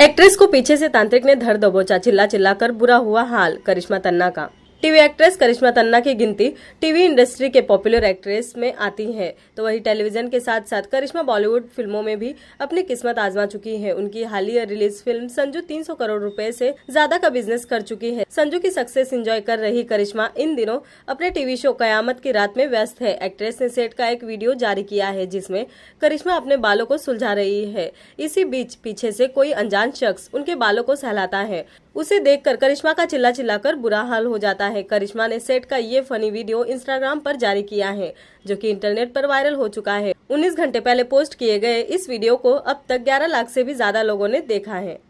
actress को पीछे से तांत्रिक ने धर दबोचा चिल्ला चिल्ला कर बुरा हुआ हाल करिश्मा तन्ना का टीवी एक्ट्रेस करिश्मा तन्ना की गिनती टीवी इंडस्ट्री के पॉपुलर एक्ट्रेस में आती है तो वही टेलीविजन के साथ साथ करिश्मा बॉलीवुड फिल्मों में भी अपनी किस्मत आजमा चुकी है उनकी हालिया रिलीज फिल्म संजू 300 करोड़ रुपए से ज्यादा का बिजनेस कर चुकी है संजू की सक्सेस एंजॉय कर रही करिश्मा इन दिनों अपने टीवी शो कयामत की रात में व्यस्त है एक्ट्रेस ने सेट का एक वीडियो जारी किया है जिसमे करिश्मा अपने बालों को सुलझा रही है इसी बीच पीछे ऐसी कोई अनजान शख्स उनके बालों को सहलाता है उसे देखकर करिश्मा का चिल्ला चिल्लाकर बुरा हाल हो जाता है करिश्मा ने सेट का ये फनी वीडियो इंस्टाग्राम पर जारी किया है जो कि इंटरनेट पर वायरल हो चुका है 19 घंटे पहले पोस्ट किए गए इस वीडियो को अब तक 11 लाख से भी ज्यादा लोगों ने देखा है